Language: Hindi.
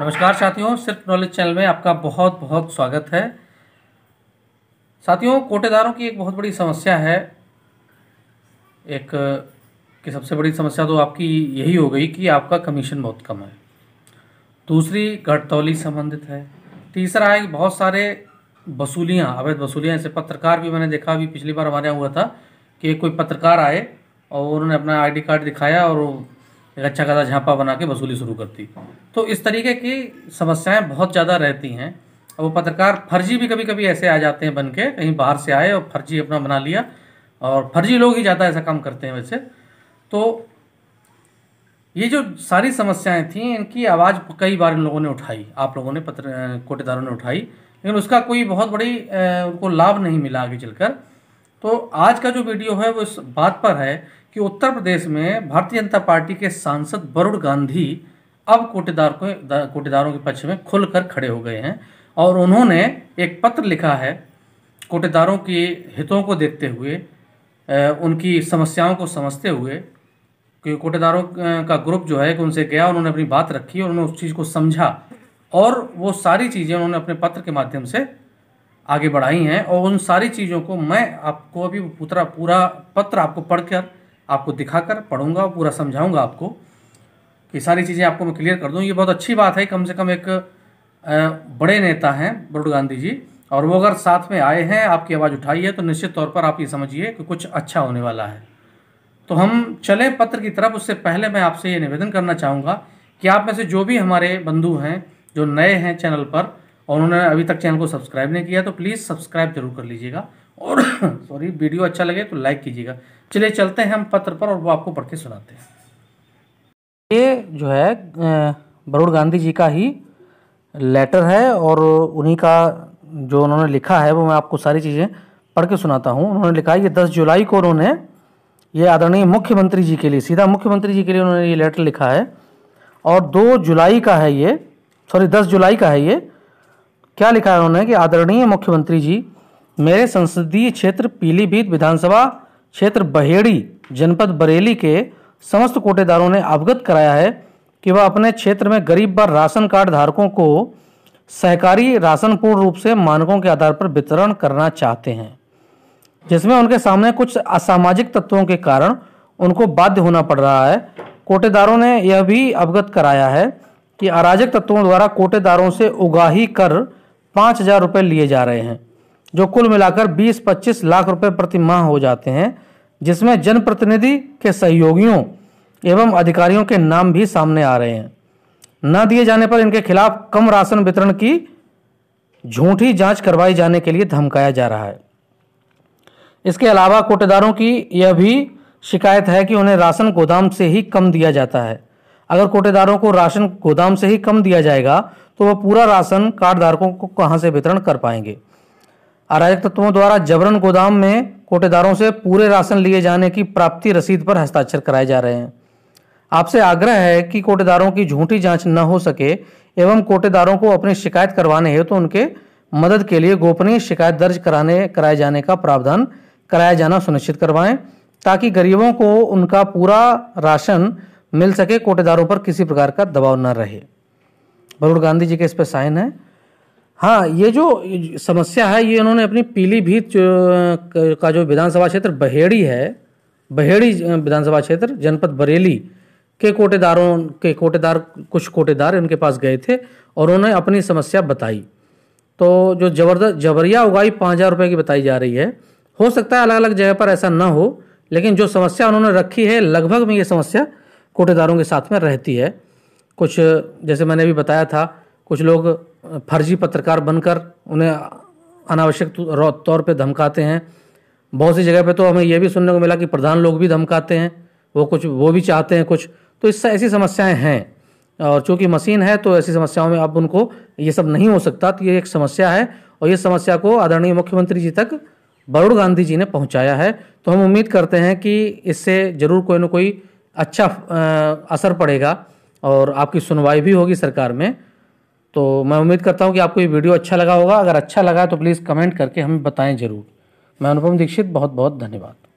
नमस्कार साथियों सिर्फ नॉलेज चैनल में आपका बहुत बहुत स्वागत है साथियों कोटेदारों की एक बहुत बड़ी समस्या है एक कि सबसे बड़ी समस्या तो आपकी यही हो गई कि आपका कमीशन बहुत कम है दूसरी घटतौली संबंधित है तीसरा है बहुत सारे वसूलियाँ अवैध वसूलियाँ ऐसे पत्रकार भी मैंने देखा अभी पिछली बार हमारे यहाँ हुआ था कि कोई पत्रकार आए और उन्होंने अपना आईडी कार्ड दिखाया और एक अच्छा खासा झांपा बना के वसूली शुरू करती तो इस तरीके की समस्याएं बहुत ज़्यादा रहती हैं और वो पत्रकार फर्जी भी कभी कभी ऐसे आ जाते हैं बन के कहीं बाहर से आए और फर्जी अपना बना लिया और फर्जी लोग ही ज़्यादा ऐसा काम करते हैं वैसे तो ये जो सारी समस्याएं थी इनकी आवाज़ कई बार इन लोगों ने उठाई आप लोगों ने पत्र कोटेदारों ने उठाई लेकिन उसका कोई बहुत बड़ी उनको लाभ नहीं मिला आगे चलकर तो आज का जो वीडियो है वो इस बात पर है कि उत्तर प्रदेश में भारतीय जनता पार्टी के सांसद वरुण गांधी अब कोटेदार को कोटेदारों के पक्ष में खुलकर खड़े हो गए हैं और उन्होंने एक पत्र लिखा है कोटेदारों के हितों को देखते हुए उनकी समस्याओं को समझते हुए कि कोटेदारों का ग्रुप जो है कि उनसे गया उन्होंने अपनी बात रखी और उन्होंने उस चीज़ को समझा और वो सारी चीज़ें उन्होंने अपने पत्र के माध्यम से आगे बढ़ाई हैं और उन सारी चीज़ों को मैं आपको अभी पूरा पूरा पत्र आपको पढ़कर आपको दिखाकर पढ़ूंगा पूरा समझाऊंगा आपको कि सारी चीज़ें आपको मैं क्लियर कर दूँ ये बहुत अच्छी बात है कम से कम एक बड़े नेता हैं बरुड गांधी जी और वो अगर साथ में आए हैं आपकी आवाज़ उठाई है तो निश्चित तौर पर आप ये समझिए कि कुछ अच्छा होने वाला है तो हम चलें पत्र की तरफ उससे पहले मैं आपसे ये निवेदन करना चाहूँगा कि आप में से जो भी हमारे बंधु हैं जो नए हैं चैनल पर और उन्होंने अभी तक चैनल को सब्सक्राइब नहीं किया तो प्लीज़ सब्सक्राइब जरूर कर लीजिएगा और सॉरी वीडियो अच्छा लगे तो लाइक कीजिएगा चलिए चलते हैं हम पत्र पर और वो आपको पढ़ के सुनाते हैं ये जो है बरूड गांधी जी का ही लेटर है और उन्हीं का जो उन्होंने लिखा है वो मैं आपको सारी चीज़ें पढ़ के सुनाता हूँ उन्होंने लिखा है ये दस जुलाई को उन्होंने ये आदरणीय मुख्यमंत्री जी के लिए सीधा मुख्यमंत्री जी के लिए उन्होंने ये लेटर लिखा है और दो जुलाई का है ये सॉरी दस जुलाई का है ये क्या लिखा है उन्होंने कि आदरणीय मुख्यमंत्री जी मेरे संसदीय क्षेत्र पीलीभीत विधानसभा क्षेत्र बहेड़ी जनपद बरेली के समस्त कोटेदारों ने अवगत कराया है कि वह अपने क्षेत्र में गरीब व राशन कार्ड धारकों को सहकारी राशन पूर्ण रूप से मानकों के आधार पर वितरण करना चाहते हैं जिसमें उनके सामने कुछ असामाजिक तत्वों के कारण उनको बाध्य होना पड़ रहा है कोटेदारों ने यह भी अवगत कराया है कि अराजक तत्वों द्वारा कोटेदारों से उगाही कर पाँच हजार रुपये लिए जा रहे हैं जो कुल मिलाकर 20-25 लाख रुपए प्रति माह हो जाते हैं जिसमें जनप्रतिनिधि के सहयोगियों एवं अधिकारियों के नाम भी सामने आ रहे हैं न दिए जाने पर इनके खिलाफ कम राशन वितरण की झूठी जांच करवाई जाने के लिए धमकाया जा रहा है इसके अलावा कोटेदारों की यह भी शिकायत है कि उन्हें राशन गोदाम से ही कम दिया जाता है अगर कोटेदारों को राशन गोदाम से ही कम दिया जाएगा तो वह पूरा राशन कार्डधारकों को कहाँ से वितरण कर पाएंगे अराजक तत्वों द्वारा जबरन गोदाम में कोटेदारों से पूरे राशन लिए जाने की प्राप्ति रसीद पर हस्ताक्षर कराए जा रहे हैं आपसे आग्रह है कि कोटेदारों की झूठी जांच न हो सके एवं कोटेदारों को अपनी शिकायत करवाने हेतु तो उनके मदद के लिए गोपनीय शिकायत दर्ज कराने कराए जाने का प्रावधान कराया जाना सुनिश्चित करवाएं ताकि गरीबों को उनका पूरा राशन मिल सके कोटेदारों पर किसी प्रकार का दबाव न रहे वरुण गांधी जी के इस पर साइन है हाँ ये जो समस्या है ये इन्होंने अपनी पीलीभीत का जो विधानसभा क्षेत्र बहेड़ी है बहेड़ी विधानसभा क्षेत्र जनपद बरेली के कोटेदारों के कोटेदार कुछ कोटेदार इनके पास गए थे और उन्होंने अपनी समस्या बताई तो जो जबरदस्त जबरिया उगाई पाँच हज़ार रुपये की बताई जा रही है हो सकता है अलग अलग जगह पर ऐसा ना हो लेकिन जो समस्या उन्होंने रखी है लगभग में ये समस्या कोटेदारों के साथ में रहती है कुछ जैसे मैंने भी बताया था कुछ लोग फर्जी पत्रकार बनकर उन्हें अनावश्यक तौर पर धमकाते हैं बहुत सी जगह पे तो हमें यह भी सुनने को मिला कि प्रधान लोग भी धमकाते हैं वो कुछ वो भी चाहते हैं कुछ तो इससे ऐसी समस्याएं हैं और चूंकि मशीन है तो ऐसी समस्याओं में अब उनको ये सब नहीं हो सकता तो ये एक समस्या है और ये समस्या को आदरणीय मुख्यमंत्री जी तक वरुण गांधी जी ने पहुंचाया है तो हम उम्मीद करते हैं कि इससे ज़रूर कोई ना कोई अच्छा असर पड़ेगा और आपकी सुनवाई भी होगी सरकार में तो मैं उम्मीद करता हूँ कि आपको ये वीडियो अच्छा लगा होगा अगर अच्छा लगा तो प्लीज़ कमेंट करके हमें बताएं ज़रूर मैं अनुपम दीक्षित बहुत बहुत धन्यवाद